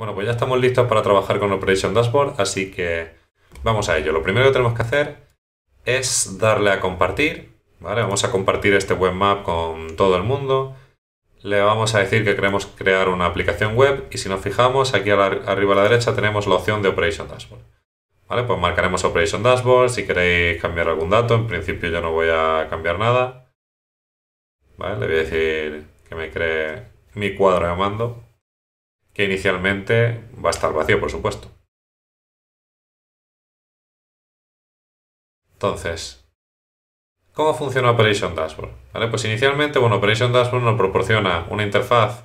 Bueno, pues ya estamos listos para trabajar con Operation Dashboard, así que vamos a ello. Lo primero que tenemos que hacer es darle a compartir, ¿vale? Vamos a compartir este map con todo el mundo. Le vamos a decir que queremos crear una aplicación web y si nos fijamos, aquí arriba a la derecha tenemos la opción de Operation Dashboard. ¿Vale? Pues marcaremos Operation Dashboard si queréis cambiar algún dato. En principio yo no voy a cambiar nada. ¿Vale? Le voy a decir que me cree mi cuadro de mando inicialmente va a estar vacío, por supuesto. Entonces, ¿cómo funciona Operation Dashboard? ¿Vale? Pues inicialmente, bueno, Operation Dashboard nos proporciona una interfaz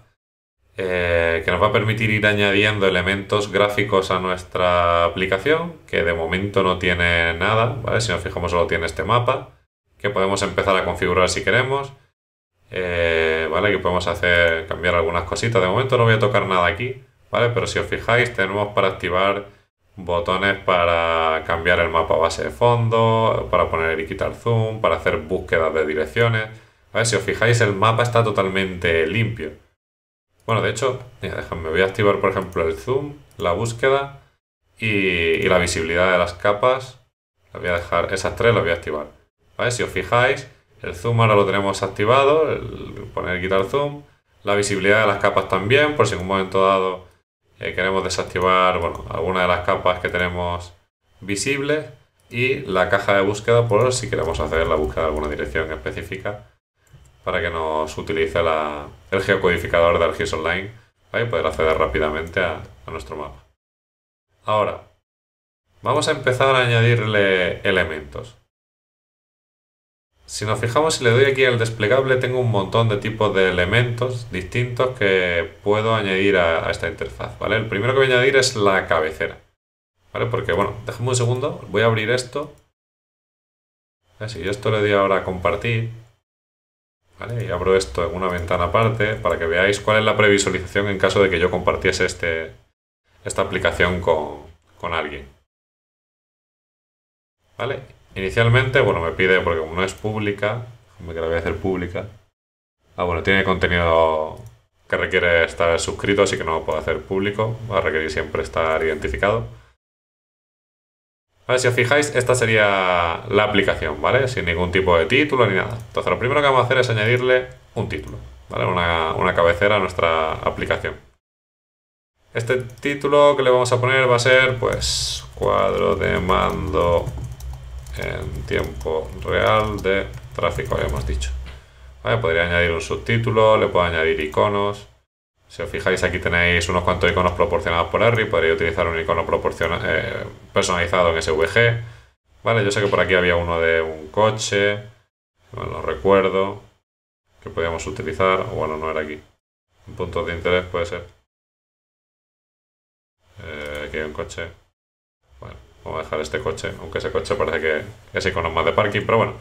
eh, que nos va a permitir ir añadiendo elementos gráficos a nuestra aplicación, que de momento no tiene nada, ¿vale? Si nos fijamos solo tiene este mapa, que podemos empezar a configurar si queremos. Eh, que podemos hacer, cambiar algunas cositas. De momento no voy a tocar nada aquí, ¿vale? Pero si os fijáis, tenemos para activar botones para cambiar el mapa base de fondo, para poner y quitar zoom, para hacer búsquedas de direcciones. ver Si os fijáis, el mapa está totalmente limpio. Bueno, de hecho, déjame, voy a activar por ejemplo el zoom, la búsqueda y, la visibilidad de las capas. voy a dejar, esas tres las voy a activar. Si os fijáis, el zoom ahora lo tenemos activado, el poner quitar zoom. La visibilidad de las capas también, por si en un momento dado eh, queremos desactivar alguna de las capas que tenemos visibles. Y la caja de búsqueda por pues, si queremos hacer la búsqueda de alguna dirección específica para que nos utilice el geocodificador de ArcGIS Online para poder acceder rápidamente a nuestro mapa. Ahora, vamos a empezar a añadirle elementos. Si nos fijamos, si le doy aquí al desplegable, tengo un montón de tipos de elementos distintos que puedo añadir a, esta interfaz, ¿vale? El primero que voy a añadir es la cabecera, ¿vale? Porque, bueno, déjame un segundo, voy a abrir esto. Si yo esto le doy ahora a compartir, Y abro esto en una ventana aparte para que veáis cuál es la previsualización en caso de que yo compartiese este, esta aplicación con, con alguien. ¿Vale? Inicialmente, bueno, me pide, porque no es pública, me que voy a hacer pública. Ah, bueno, tiene contenido que requiere estar suscrito, así que no lo puedo hacer público. Va a requerir siempre estar identificado. Vale, si os fijáis, esta sería la aplicación, ¿vale? Sin ningún tipo de título ni nada. Entonces, lo primero que vamos a hacer es añadirle un título, ¿vale? Una, una cabecera a nuestra aplicación. Este título que le vamos a poner va a ser, pues, cuadro de mando en tiempo real de tráfico, hemos dicho. Vale, podría añadir un subtítulo, le puedo añadir iconos. Si os fijáis aquí tenéis unos cuantos iconos proporcionados por Harry, podría utilizar un icono eh, personalizado en SVG. Vale, yo sé que por aquí había uno de un coche, no lo recuerdo, que podíamos utilizar, o bueno, no era aquí. Un punto de interés puede ser. Eh, aquí hay un coche. Bueno, Vamos a dejar este coche, aunque ese coche parece que, es icono más de parking, pero bueno.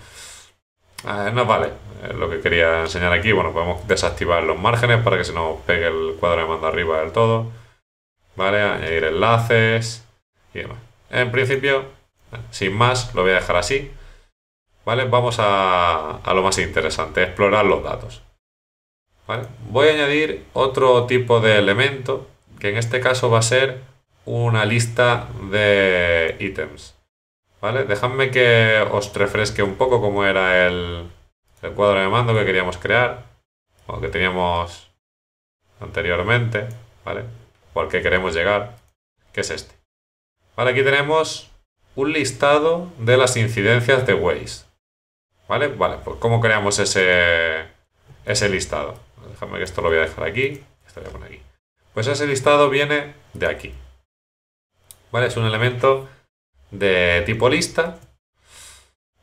No eh, nos vale. lo que quería enseñar aquí, bueno, podemos desactivar los márgenes para que se nos pegue el cuadro de mando arriba del todo. Vale, añadir enlaces y demás. En principio, sin más, lo voy a dejar así. Vale, vamos a, a lo más interesante, explorar los datos. Vale, voy a añadir otro tipo de elemento que en este caso va a ser una lista de ítems. ¿Vale? Dejadme que os refresque un poco cómo era el, cuadro de mando que queríamos crear o que teníamos anteriormente, ¿vale? porque al que queremos llegar, que es este. Vale, aquí tenemos un listado de las incidencias de Waze. ¿Vale? Vale, pues ¿cómo creamos ese, ese listado? Déjame que esto lo voy a dejar aquí, voy aquí. Pues ese listado viene de aquí. Es un elemento de tipo lista,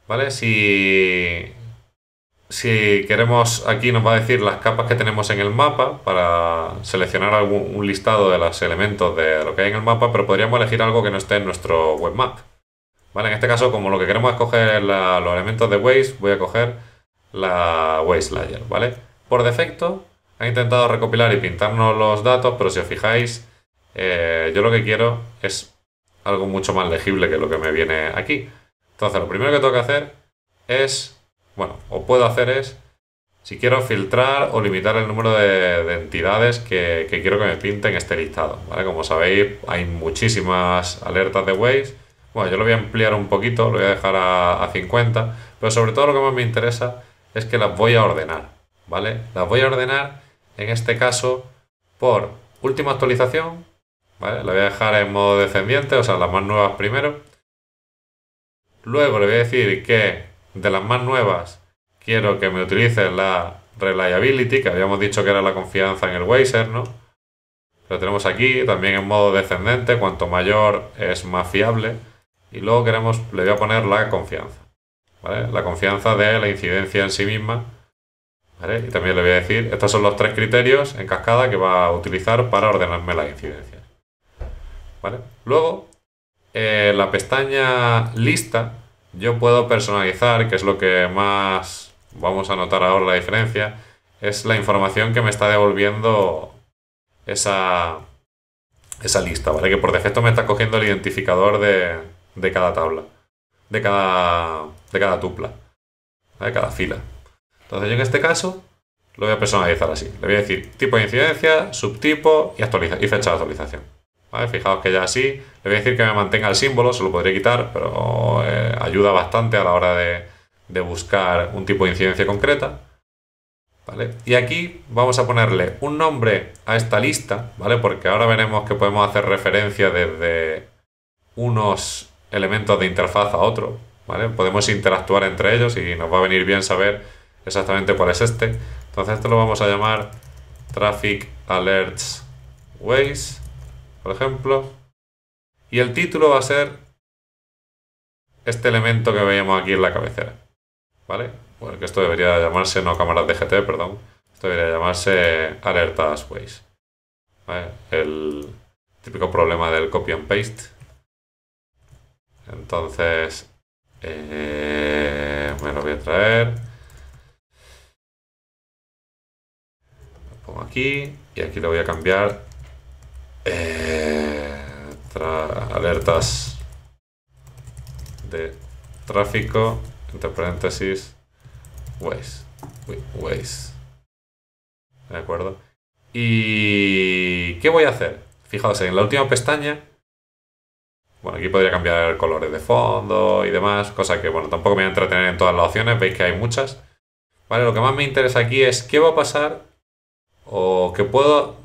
¿vale? Si, si queremos, aquí nos va a decir las capas que tenemos en el mapa para seleccionar algún, un listado de los elementos de lo que hay en el mapa, pero podríamos elegir algo que no esté en nuestro webmap. ¿Vale? En este caso, como lo que queremos es coger los elementos de Waze, voy a coger la Waze Layer, ¿vale? Por defecto, ha intentado recopilar y pintarnos los datos, pero si os fijáis, eh, yo lo que quiero es algo mucho más legible que lo que me viene aquí. Entonces, lo primero que tengo que hacer es, bueno, o puedo hacer es, si quiero filtrar o limitar el número de, entidades que, quiero que me pinten este listado, ¿vale? Como sabéis, hay muchísimas alertas de Waze. Bueno, yo lo voy a ampliar un poquito, lo voy a dejar a, a 50, pero sobre todo lo que más me interesa es que las voy a ordenar, ¿vale? Las voy a ordenar, en este caso, por última actualización, ¿vale? La voy a dejar en modo descendiente, o sea, las más nuevas primero. Luego le voy a decir que de las más nuevas quiero que me utilice la reliability, que habíamos dicho que era la confianza en el Wazer, ¿no? Lo tenemos aquí también en modo descendente, cuanto mayor es más fiable. Y luego queremos, le voy a poner la confianza, La confianza de la incidencia en sí misma. Y también le voy a decir, estos son los tres criterios en cascada que va a utilizar para ordenarme la incidencia Luego, en eh, la pestaña lista, yo puedo personalizar, que es lo que más vamos a notar ahora la diferencia, es la información que me está devolviendo esa, esa lista, ¿vale? Que por defecto me está cogiendo el identificador de, cada tabla, de cada, de cada tupla, de cada fila. Entonces yo en este caso lo voy a personalizar así. Le voy a decir tipo de incidencia, subtipo y, y fecha de actualización. Fijaos que ya así, le voy a decir que me mantenga el símbolo, se lo podría quitar, pero eh, ayuda bastante a la hora de, buscar un tipo de incidencia concreta. Y aquí vamos a ponerle un nombre a esta lista, ¿vale? Porque ahora veremos que podemos hacer referencia desde unos elementos de interfaz a otro, Podemos interactuar entre ellos y nos va a venir bien saber exactamente cuál es este. Entonces esto lo vamos a llamar Traffic Alerts Ways por ejemplo. Y el título va a ser este elemento que veíamos aquí en la cabecera. ¿Vale? porque esto debería llamarse, no cámaras de perdón. Esto debería llamarse alertas Ways. El típico problema del copy and paste. Entonces, eh, me lo voy a traer. Lo pongo aquí y aquí lo voy a cambiar eh, alertas de tráfico, entre paréntesis, Ways... Ways... ¿De acuerdo? ¿Y qué voy a hacer? Fijaos, en la última pestaña, bueno, aquí podría cambiar colores de fondo y demás, cosa que, bueno, tampoco me voy a entretener en todas las opciones, veis que hay muchas. Vale, lo que más me interesa aquí es qué va a pasar o qué puedo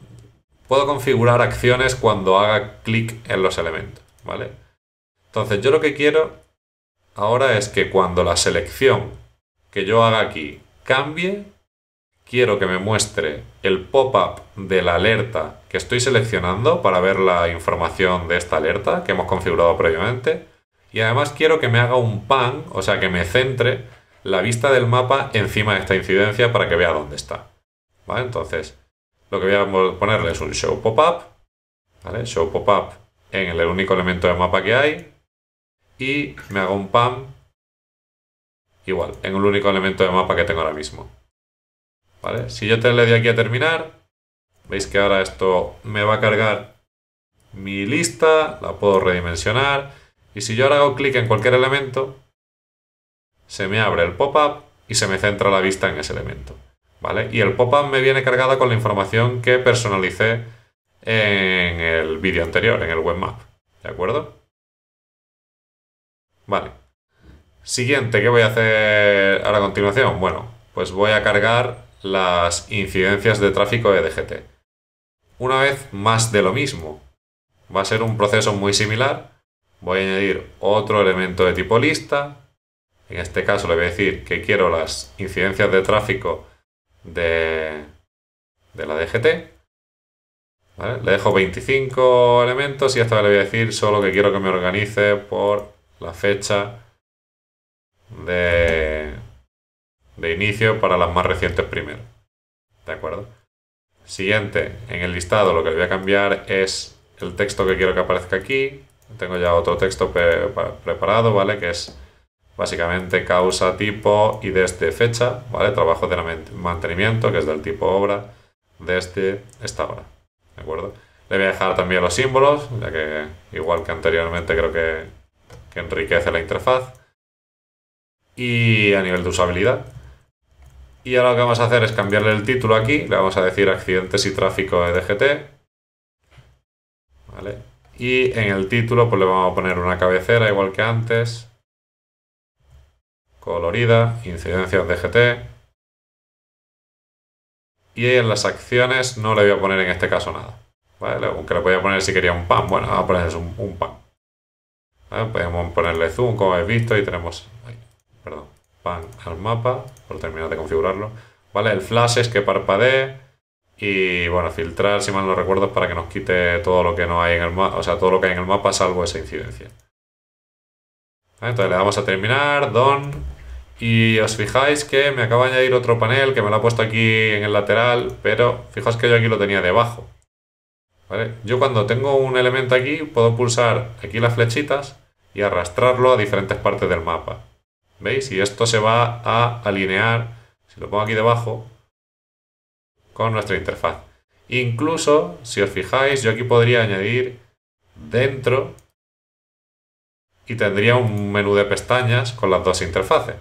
Puedo configurar acciones cuando haga clic en los elementos, ¿vale? Entonces yo lo que quiero ahora es que cuando la selección que yo haga aquí cambie, quiero que me muestre el pop-up de la alerta que estoy seleccionando para ver la información de esta alerta que hemos configurado previamente. Y además quiero que me haga un pan, o sea, que me centre la vista del mapa encima de esta incidencia para que vea dónde está. ¿Vale? Entonces, lo que voy a ponerle es un show pop-up, Show pop-up en el único elemento de mapa que hay y me hago un PAM igual, en el único elemento de mapa que tengo ahora mismo. Si yo te le doy aquí a terminar, veis que ahora esto me va a cargar mi lista, la puedo redimensionar y si yo ahora hago clic en cualquier elemento, se me abre el pop-up y se me centra la vista en ese elemento. ¿vale? Y el pop-up me viene cargado con la información que personalicé en el vídeo anterior, en el webmap, ¿de acuerdo? Vale. Siguiente, ¿qué voy a hacer ahora a continuación? Bueno, pues voy a cargar las incidencias de tráfico de DGT. Una vez más de lo mismo. Va a ser un proceso muy similar. Voy a añadir otro elemento de tipo lista. En este caso le voy a decir que quiero las incidencias de tráfico de, la DGT. Le dejo 25 elementos y esta le voy a decir solo que quiero que me organice por la fecha de, de inicio para las más recientes primero. ¿De acuerdo? Siguiente, en el listado lo que voy a cambiar es el texto que quiero que aparezca aquí. Tengo ya otro texto preparado, ¿vale? Que es básicamente causa tipo y desde este fecha, ¿vale? Trabajo de mantenimiento, que es del tipo obra, desde este, esta hora, ¿de acuerdo? Le voy a dejar también los símbolos, ya que igual que anteriormente creo que, enriquece la interfaz. Y a nivel de usabilidad. Y ahora lo que vamos a hacer es cambiarle el título aquí, le vamos a decir accidentes y tráfico de DGT. ¿Vale? Y en el título pues le vamos a poner una cabecera igual que antes colorida, incidencias DGT. Y en las acciones no le voy a poner en este caso nada. ¿Vale? Aunque le podía poner si quería un pan. Bueno, vamos a ponerles un, pan. Podemos ponerle zoom, como habéis visto, y tenemos... Pan al mapa, por terminar de configurarlo. ¿Vale? El flash es que parpadee. Y bueno, filtrar, si mal no recuerdo, para que nos quite todo lo que no hay en el mapa, o sea, todo lo que hay en el mapa salvo esa incidencia. Entonces le damos a terminar, don, y os fijáis que me acaba de añadir otro panel que me lo ha puesto aquí en el lateral, pero fijaos que yo aquí lo tenía debajo. Yo cuando tengo un elemento aquí puedo pulsar aquí las flechitas y arrastrarlo a diferentes partes del mapa. ¿Veis? Y esto se va a alinear, si lo pongo aquí debajo, con nuestra interfaz. Incluso, si os fijáis, yo aquí podría añadir dentro y tendría un menú de pestañas con las dos interfaces.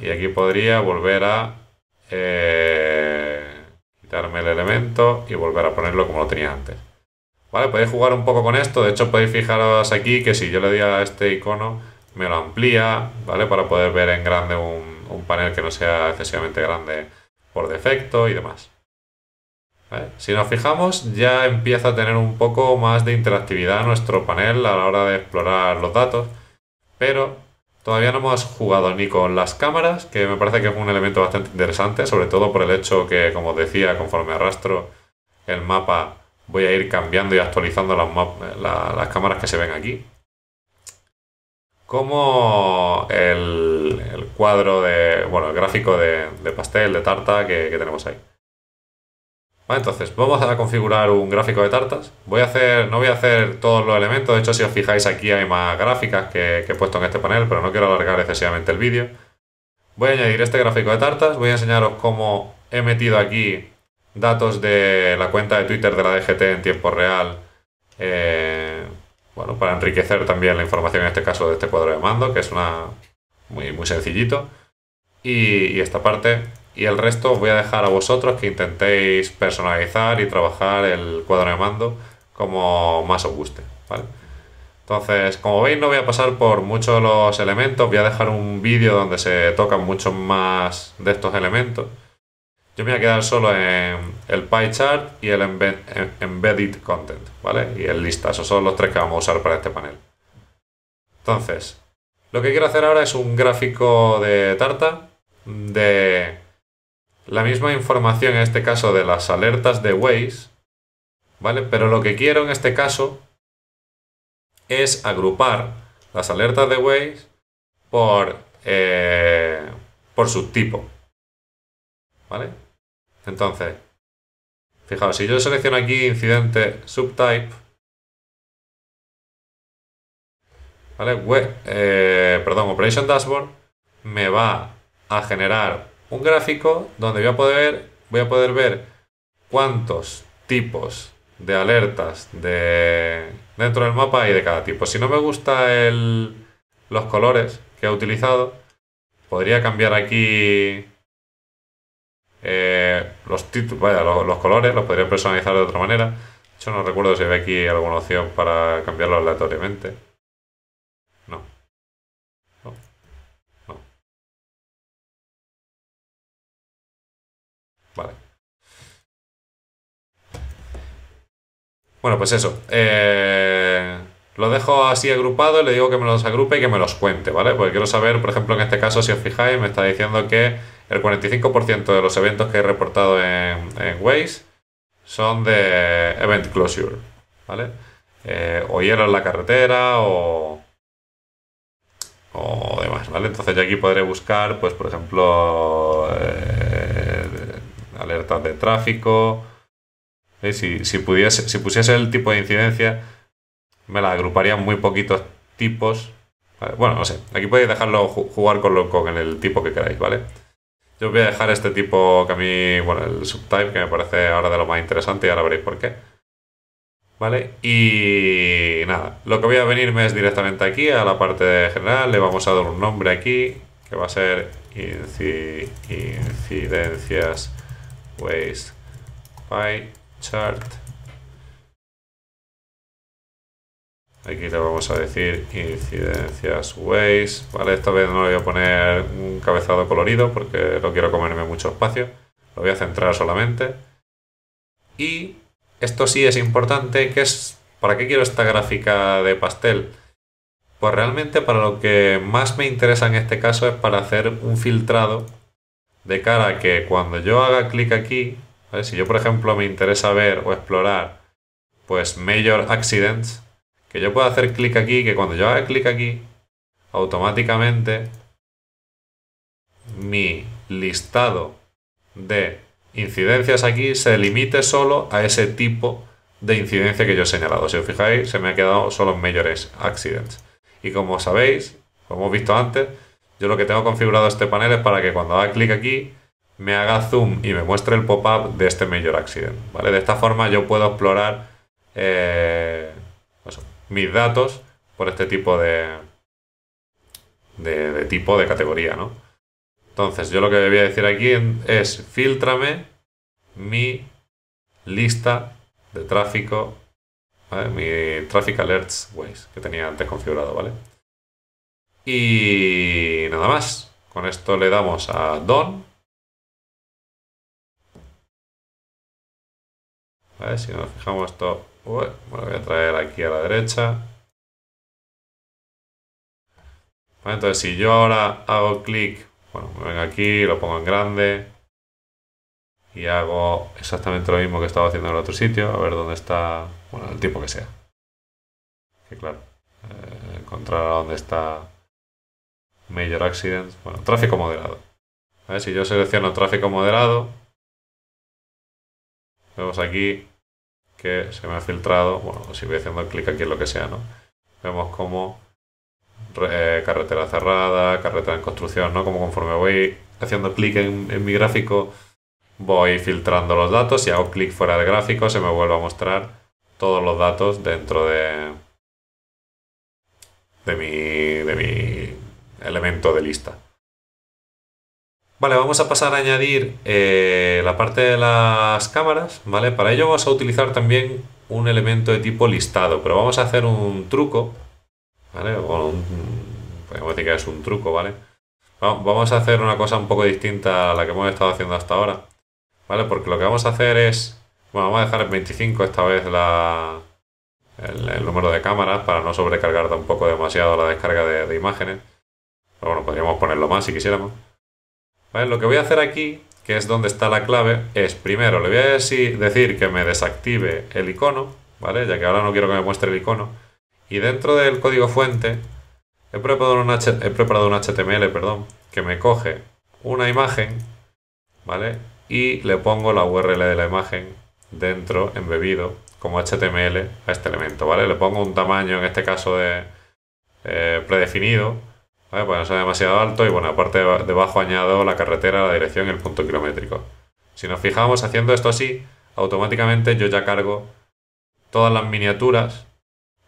Y aquí podría volver a eh, quitarme el elemento y volver a ponerlo como lo tenía antes. ¿Vale? Podéis jugar un poco con esto. De hecho, podéis fijaros aquí que si yo le doy a este icono, me lo amplía, ¿vale? Para poder ver en grande un, panel que no sea excesivamente grande por defecto y demás. Si nos fijamos, ya empieza a tener un poco más de interactividad nuestro panel a la hora de explorar los datos, pero Todavía no hemos jugado ni con las cámaras, que me parece que es un elemento bastante interesante, sobre todo por el hecho que, como decía, conforme arrastro el mapa, voy a ir cambiando y actualizando las, cámaras que se ven aquí. Como el, cuadro de, bueno, el gráfico de, pastel, de tarta que tenemos ahí entonces vamos a configurar un gráfico de tartas. Voy a hacer, no voy a hacer todos los elementos, de hecho si os fijáis aquí hay más gráficas que, he puesto en este panel, pero no quiero alargar excesivamente el vídeo. Voy a añadir este gráfico de tartas, voy a enseñaros cómo he metido aquí datos de la cuenta de Twitter de la DGT en tiempo real, eh, bueno, para enriquecer también la información en este caso de este cuadro de mando, que es una muy, muy sencillito. y esta parte y el resto voy a dejar a vosotros que intentéis personalizar y trabajar el cuadro de mando como más os guste, ¿vale? Entonces, como veis, no voy a pasar por muchos de los elementos, voy a dejar un vídeo donde se tocan muchos más de estos elementos. Yo me voy a quedar solo en el pie chart y el em-, embedded content, ¿vale? Y el lista, esos son los tres que vamos a usar para este panel. Entonces, lo que quiero hacer ahora es un gráfico de tarta de la misma información en este caso de las alertas de Waze, ¿vale? Pero lo que quiero en este caso es agrupar las alertas de Waze por, eh, por subtipo, ¿vale? Entonces, fijaos, si yo selecciono aquí incidente subtype, ¿vale? Eh, perdón, Operation Dashboard me va a generar un gráfico donde voy a poder, voy a poder ver cuántos tipos de alertas de dentro del mapa y de cada tipo. Si no me gusta los colores que ha utilizado, podría cambiar aquí eh, los títulos, vaya, los, colores, los podría personalizar de otra manera. yo no recuerdo si había aquí alguna opción para cambiarlo aleatoriamente. Vale. Bueno, pues eso. Eh, lo dejo así agrupado, le digo que me los agrupe y que me los cuente, ¿vale? Porque quiero saber, por ejemplo, en este caso, si os fijáis, me está diciendo que el 45% de los eventos que he reportado en, Waze son de event closure, ¿vale? Eh, o hielo en la carretera o, o demás, ¿vale? Entonces yo aquí podré buscar, pues, por ejemplo, eh, alertas de tráfico. Si, pudiese, si pusiese el tipo de incidencia, me la agruparía muy poquitos tipos. Bueno, no sé, aquí podéis dejarlo jugar con, el tipo que queráis, ¿vale? Yo voy a dejar este tipo que a mí, bueno, el subtype, que me parece ahora de lo más interesante y ahora veréis por qué. ¿Vale? Y nada, lo que voy a venirme es directamente aquí a la parte general, le vamos a dar un nombre aquí, que va a ser incidencias ways pues, pie chart aquí le vamos a decir incidencias ways vale esta vez no le voy a poner un cabezado colorido porque no quiero comerme mucho espacio lo voy a centrar solamente y esto sí es importante que es para qué quiero esta gráfica de pastel pues realmente para lo que más me interesa en este caso es para hacer un filtrado de cara a que cuando yo haga clic aquí, si yo por ejemplo me interesa ver o explorar pues major accidents, que yo pueda hacer clic aquí, que cuando yo haga clic aquí, automáticamente mi listado de incidencias aquí se limite solo a ese tipo de incidencia que yo he señalado. Si os fijáis, se me ha quedado solo mayores accidents. Y como sabéis, como hemos visto antes, yo lo que tengo configurado este panel es para que cuando haga clic aquí me haga zoom y me muestre el pop-up de este Mayor Accident. ¿vale? De esta forma yo puedo explorar eh, mis datos por este tipo de, de, tipo, de categoría. Entonces yo lo que voy a decir aquí es filtrame mi lista de tráfico, mi traffic alerts ways que tenía antes configurado. ¿vale? Y nada más. Con esto le damos a Don. ver si nos fijamos esto... me lo voy a traer aquí a la derecha. entonces si yo ahora hago clic... Bueno, me vengo aquí, lo pongo en grande. Y hago exactamente lo mismo que estaba haciendo en el otro sitio. A ver dónde está... Bueno, el tipo que sea. Que claro, eh, encontrar dónde está Major Accidents, bueno, tráfico moderado. ver Si yo selecciono tráfico moderado, vemos aquí que se me ha filtrado, bueno, si voy haciendo clic aquí en lo que sea, ¿no? Vemos como eh, carretera cerrada, carretera en construcción, ¿no? Como conforme voy haciendo clic en, mi gráfico, voy filtrando los datos. Si hago clic fuera del gráfico, se me vuelve a mostrar todos los datos dentro de, de mi, de mi elemento de lista. Vale, vamos a pasar a añadir eh, la parte de las cámaras, ¿vale? Para ello vamos a utilizar también un elemento de tipo listado, pero vamos a hacer un truco, ¿vale? podemos decir que es un truco, ¿vale? Vamos a hacer una cosa un poco distinta a la que hemos estado haciendo hasta ahora, ¿vale? Porque lo que vamos a hacer es, bueno, vamos a dejar 25 esta vez el, número de cámaras para no sobrecargar tampoco demasiado la descarga de imágenes bueno, podríamos ponerlo más si quisiéramos. Lo que voy a hacer aquí, que es donde está la clave, es primero le voy a decir que me desactive el icono, ¿vale? Ya que ahora no quiero que me muestre el icono. Y dentro del código fuente he preparado un, HTML, perdón, que me coge una imagen, ¿vale? Y le pongo la URL de la imagen dentro, embebido, como HTML a este elemento, ¿vale? Le pongo un tamaño, en este caso de eh, predefinido, ¿vale? Para no ser demasiado alto y bueno, aparte debajo añado la carretera, la dirección y el punto kilométrico. Si nos fijamos haciendo esto así, automáticamente yo ya cargo todas las miniaturas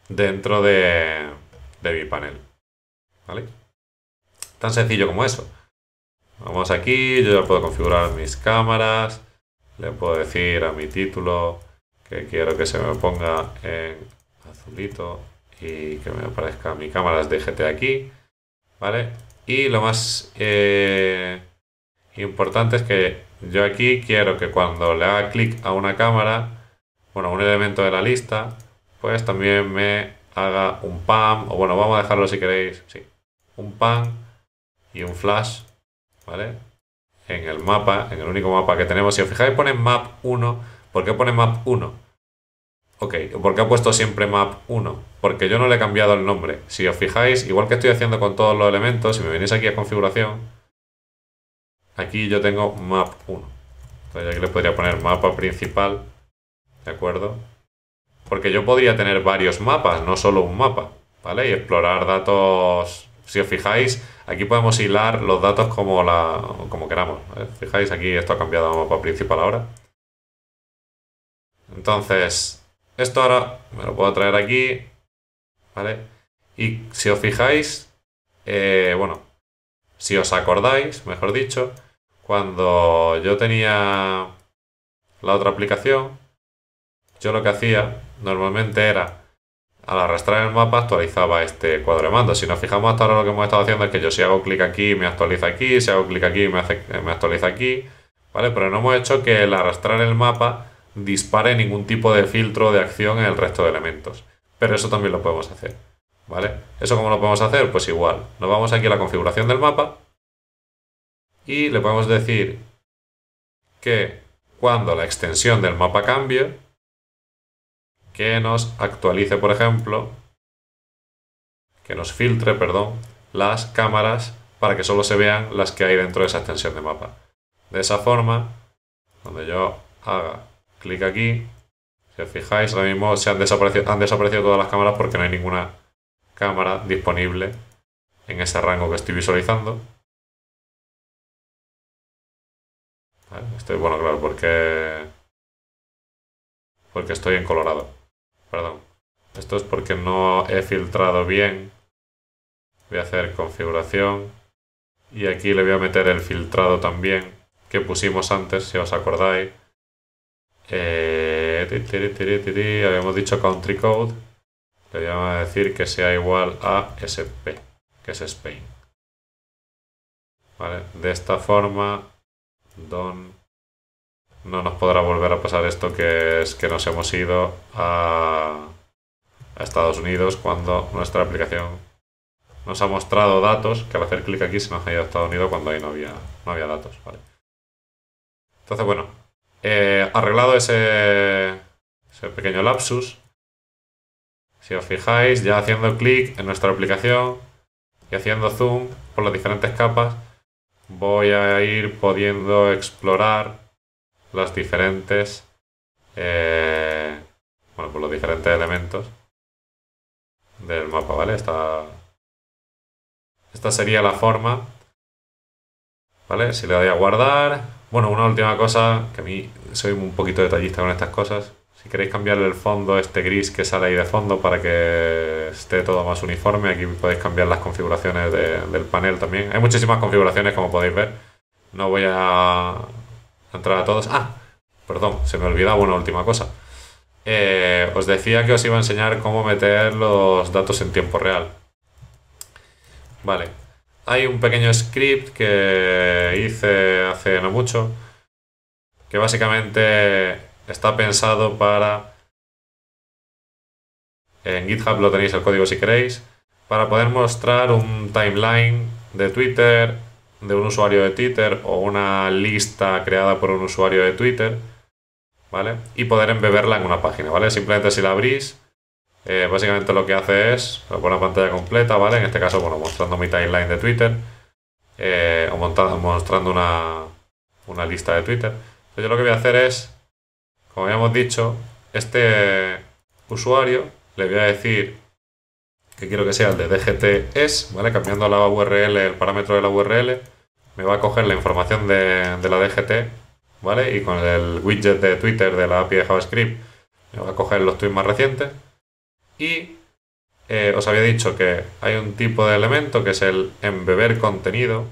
dentro de, mi panel. ¿Vale? Tan sencillo como eso. Vamos aquí, yo ya puedo configurar mis cámaras, le puedo decir a mi título que quiero que se me ponga en azulito y que me aparezca mi cámara de GT aquí. ¿Vale? Y lo más eh, importante es que yo aquí quiero que cuando le haga clic a una cámara, bueno, un elemento de la lista, pues también me haga un PAM, o bueno, vamos a dejarlo si queréis, sí, un PAM y un flash, ¿vale? En el mapa, en el único mapa que tenemos. Si os fijáis, pone map 1. ¿Por qué pone map 1? Ok, ¿por qué ha puesto siempre map 1? Porque yo no le he cambiado el nombre. Si os fijáis, igual que estoy haciendo con todos los elementos, si me venís aquí a configuración, aquí yo tengo map 1. Entonces aquí le podría poner mapa principal, ¿de acuerdo? Porque yo podría tener varios mapas, no solo un mapa, ¿vale? Y explorar datos... Si os fijáis, aquí podemos hilar los datos como, como queramos. Fijáis, aquí esto ha cambiado a mapa principal ahora. Entonces, esto ahora me lo puedo traer aquí, ¿vale? Y si os fijáis, eh, bueno, si os acordáis, mejor dicho, cuando yo tenía la otra aplicación, yo lo que hacía normalmente era, al arrastrar el mapa, actualizaba este cuadro de mando. Si nos fijamos hasta ahora lo que hemos estado haciendo es que yo si hago clic aquí, me actualiza aquí, si hago clic aquí, me actualiza aquí, ¿vale? Pero no hemos hecho que el arrastrar el mapa dispare ningún tipo de filtro de acción en el resto de elementos. Pero eso también lo podemos hacer. ¿Vale? ¿Eso cómo lo podemos hacer? Pues igual. Nos vamos aquí a la configuración del mapa y le podemos decir que cuando la extensión del mapa cambie, que nos actualice, por ejemplo, que nos filtre, perdón, las cámaras para que solo se vean las que hay dentro de esa extensión de mapa. De esa forma, donde yo haga clic aquí. Si os fijáis, ahora mismo se han desaparecido, han desaparecido todas las cámaras porque no hay ninguna cámara disponible en ese rango que estoy visualizando. estoy, bueno, claro, porque, porque estoy en colorado. Perdón. Esto es porque no he filtrado bien. Voy a hacer configuración. Y aquí le voy a meter el filtrado también que pusimos antes, si os acordáis. Eh, habíamos dicho country code. Le vamos a decir que sea igual a SP, que es Spain. ¿Vale? De esta forma, don no nos podrá volver a pasar esto que es que nos hemos ido a, a Estados Unidos cuando nuestra aplicación nos ha mostrado datos que al hacer clic aquí se nos ha ido a Estados Unidos cuando ahí no había, no había datos. ¿vale? Entonces, bueno, eh, arreglado ese, pequeño lapsus, si os fijáis, ya haciendo clic en nuestra aplicación y haciendo zoom por las diferentes capas, voy a ir pudiendo explorar las diferentes eh, bueno por los diferentes elementos del mapa vale esta sería la forma vale si le doy a guardar bueno, una última cosa, que a mí soy un poquito detallista con estas cosas. Si queréis cambiar el fondo, este gris que sale ahí de fondo, para que esté todo más uniforme, aquí podéis cambiar las configuraciones del panel también. Hay muchísimas configuraciones, como podéis ver. No voy a entrar a todos. Ah, perdón, se me olvidaba una última cosa. Eh, os decía que os iba a enseñar cómo meter los datos en tiempo real. Vale, hay un pequeño script que hice hace no mucho, que básicamente está pensado para... En GitHub lo tenéis el código si queréis, para poder mostrar un timeline de Twitter, de un usuario de Twitter o una lista creada por un usuario de Twitter, ¿vale? Y poder embeberla en una página, ¿vale? Simplemente si la abrís, eh, básicamente lo que hace es, lo pues, pone pantalla completa, ¿vale? En este caso, bueno, mostrando mi timeline de Twitter eh, o mostrando una, lista de Twitter. Entonces yo lo que voy a hacer es, como habíamos dicho, este usuario le voy a decir que quiero que sea el de DGTS, ¿vale? Cambiando la URL, el parámetro de la URL, me va a coger la información de, de la DGT, ¿vale? Y con el widget de Twitter de la API de JavaScript me va a coger los tweets más recientes y eh, os había dicho que hay un tipo de elemento que es el embeber contenido,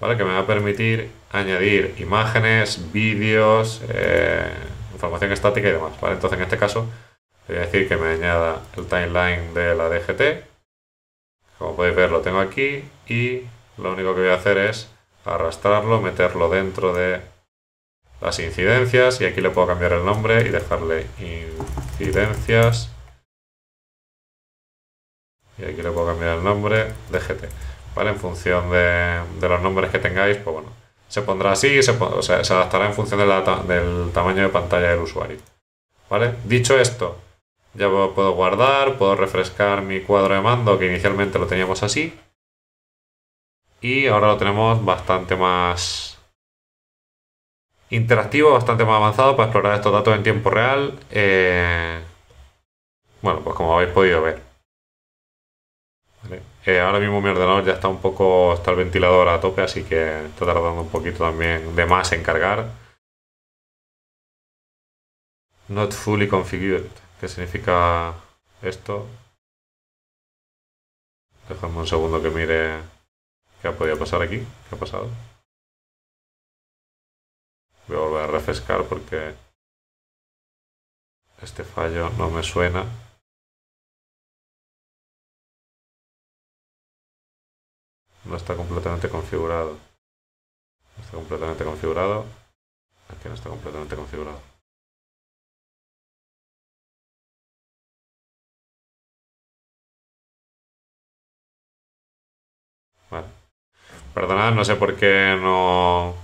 ¿vale? que me va a permitir añadir imágenes, vídeos, eh, información estática y demás. Entonces en este caso voy a decir que me añada el timeline de la DGT. Como podéis ver lo tengo aquí y lo único que voy a hacer es arrastrarlo, meterlo dentro de las incidencias y aquí le puedo cambiar el nombre y dejarle incidencias y aquí le puedo cambiar el nombre de GT, ¿vale? En función de, los nombres que tengáis, pues bueno, se pondrá así, se, se adaptará en función del tamaño de pantalla del usuario, ¿vale? Dicho esto, ya puedo guardar, puedo refrescar mi cuadro de mando que inicialmente lo teníamos así. Y ahora lo tenemos bastante más interactivo, bastante más avanzado para explorar estos datos en tiempo real. Eh, bueno, pues como habéis podido ver. Eh, ahora mismo mi ordenador ya está un poco, está el ventilador a tope, así que está tardando un poquito también de más en cargar. Not fully configured, ¿qué significa esto? Déjame un segundo que mire qué ha podido pasar aquí, qué ha pasado. Voy a volver a refrescar porque este fallo no me suena. no está completamente configurado. No está completamente configurado. Aquí no está completamente configurado. Vale. Perdonad, no sé por qué no,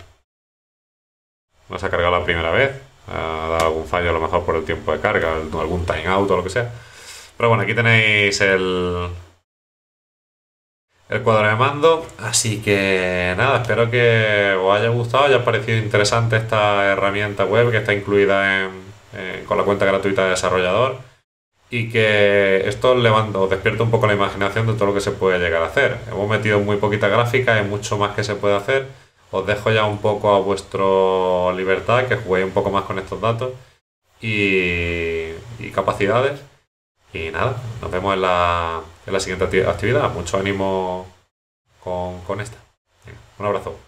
no se ha cargado la primera vez. Eh, ha dado algún fallo a lo mejor por el tiempo de carga, algún timeout o lo que sea. Pero bueno, aquí tenéis el, el cuadro de mando. Así que nada, espero que os haya gustado, haya parecido interesante esta herramienta web que está incluida con la cuenta gratuita de desarrollador y que esto levanta, os despierta un poco la imaginación de todo lo que se puede llegar a hacer. Hemos metido muy poquita gráfica, hay mucho más que se puede hacer. Os dejo ya un poco a vuestro libertad, que juguéis un poco más con estos datos y capacidades. Y nada, nos vemos en la, siguiente actividad. Mucho ánimo con, con esta. un abrazo.